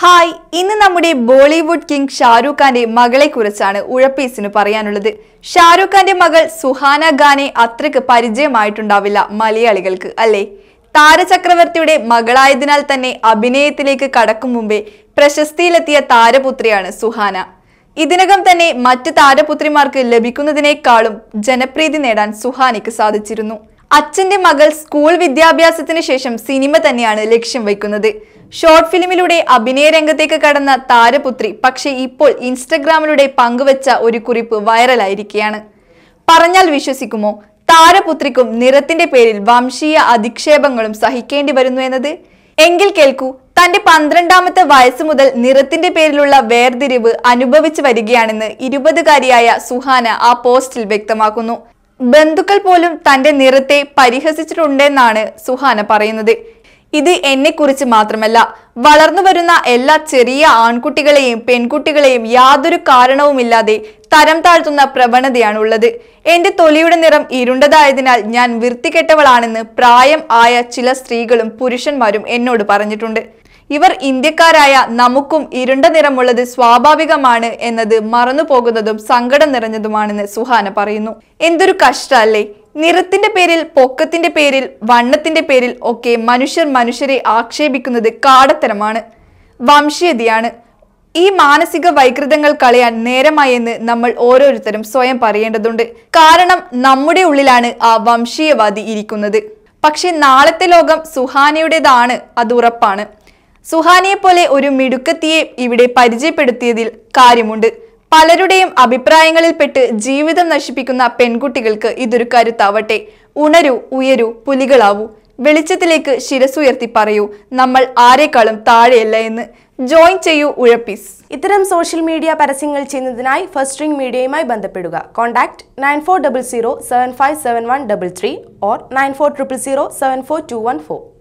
hi ഇന്ന് നമ്മുടെ Bollywood king Shahrukh ഖാന്റെ മകളെ കുറിച്ചാണ് ഉഴപ്പീസിന് പറയാനുള്ളത് ഷാരൂഖ് ഖാന്റെ മകൾ സുഹാന ഖാനെ അത്രയ്ക്ക് പരിചയമായിട്ടുണ്ടാവില്ല മലയാളികൾക്ക് അല്ലേ താരചക്രവർത്തിയുടെ മകളായതിനാൽ തന്നെ അഭിനയത്തിലേക്ക് കടക്കും മുമ്പേ പ്രശസ്തിയിലെത്തിയ താരപുത്രിയാണ് സുഹാന ഇതിനകം തന്നെ മറ്റ് താരപുത്രിമാർക്ക് ലഭിക്കുന്നതിനേക്കാളും ജനപ്രീതി നേടാൻ സുഹാനയ്ക്ക് സാധിച്ചിരുന്നു അച്ഛന്റെ മകൾ സ്കൂൾ വിദ്യാഭ്യാസത്തിന് ശേഷം സിനിമ തന്നെയാണ് ലക്ഷ്യം വയ്ക്കുന്നത് ഷോർട്ട് ഫിലിമിലൂടെ അഭിനയ രംഗത്തേക്ക് കടന്ന താരപുത്രി പക്ഷേ ഇപ്പോൾ ഇൻസ്റ്റഗ്രാമിലൂടെ പങ്കുവച്ച ഒരു കുറിപ്പ് വൈറലായിരിക്കുകയാണ് പറഞ്ഞാൽ വിശ്വസിക്കുമോ താരപുത്രിക്കും നിറത്തിന്റെ പേരിൽ വംശീയ അധിക്ഷേപങ്ങളും സഹിക്കേണ്ടി വരുന്നു എന്നത് എങ്കിൽ കേൾക്കൂ തന്റെ പന്ത്രണ്ടാമത്തെ വയസ്സ് മുതൽ നിറത്തിന്റെ പേരിലുള്ള വേർതിരിവ് അനുഭവിച്ചു വരികയാണെന്ന് ഇരുപതുകാരിയായ സുഹാന ആ പോസ്റ്റിൽ വ്യക്തമാക്കുന്നു ബന്ധുക്കൾ പോലും തന്റെ നിറത്തെ പരിഹസിച്ചിട്ടുണ്ടെന്നാണ് സുഹാന പറയുന്നത് ഇത് എന്നെക്കുറിച്ച് മാത്രമല്ല വളർന്നു വരുന്ന എല്ലാ ചെറിയ ആൺകുട്ടികളെയും പെൺകുട്ടികളെയും യാതൊരു കാരണവുമില്ലാതെ തരം താഴ്ത്തുന്ന ഉള്ളത് എന്റെ തൊലിയുടെ നിറം ഇരുണ്ടതായതിനാൽ ഞാൻ വൃത്തികെട്ടവളാണെന്ന് പ്രായം ആയ ചില സ്ത്രീകളും പുരുഷന്മാരും എന്നോട് പറഞ്ഞിട്ടുണ്ട് ഇവർ ഇന്ത്യക്കാരായ നമുക്കും ഇരുണ്ട നിറമുള്ളത് സ്വാഭാവികമാണ് എന്നത് മറന്നു പോകുന്നതും സങ്കടം നിറഞ്ഞതുമാണെന്ന് സുഹാന പറയുന്നു എന്തൊരു കഷ്ടല്ലേ നിറത്തിന്റെ പേരിൽ പൊക്കത്തിന്റെ പേരിൽ വണ്ണത്തിന്റെ പേരിൽ ഒക്കെ മനുഷ്യർ മനുഷ്യരെ ആക്ഷേപിക്കുന്നത് കാടത്തരമാണ് വംശീയതയാണ് ഈ മാനസിക വൈകൃതങ്ങൾ കളയാൻ നേരമായെന്ന് നമ്മൾ ഓരോരുത്തരും സ്വയം പറയേണ്ടതുണ്ട് കാരണം നമ്മുടെ ഉള്ളിലാണ് ആ വംശീയവാദി ഇരിക്കുന്നത് പക്ഷെ നാളത്തെ ലോകം സുഹാനയുടേതാണ് അത് ഉറപ്പാണ് സുഹാനിയെ പോലെ ഒരു മിടുക്കത്തിയെ ഇവിടെ പരിചയപ്പെടുത്തിയതിൽ കാര്യമുണ്ട് പലരുടെയും അഭിപ്രായങ്ങളിൽപ്പെട്ട് ജീവിതം നശിപ്പിക്കുന്ന പെൺകുട്ടികൾക്ക് ഇതൊരു കരുത്താവട്ടെ ഉണരൂ ഉയരൂ പുലികളാവൂ വെളിച്ചത്തിലേക്ക് ശിരസുയർത്തി പറയൂ നമ്മൾ ആരെക്കാളും താഴെയല്ല എന്ന് ജോയിൻ ചെയ്യൂ ഉഴപ്പീസ് ഇത്തരം സോഷ്യൽ മീഡിയ പരസ്യങ്ങൾ ചെയ്യുന്നതിനായി ഫസ്റ്റ് റിംഗ് മീഡിയയുമായി ബന്ധപ്പെടുക contact nine four double zero seven five seven one double three or nine four triple zero seven four two one four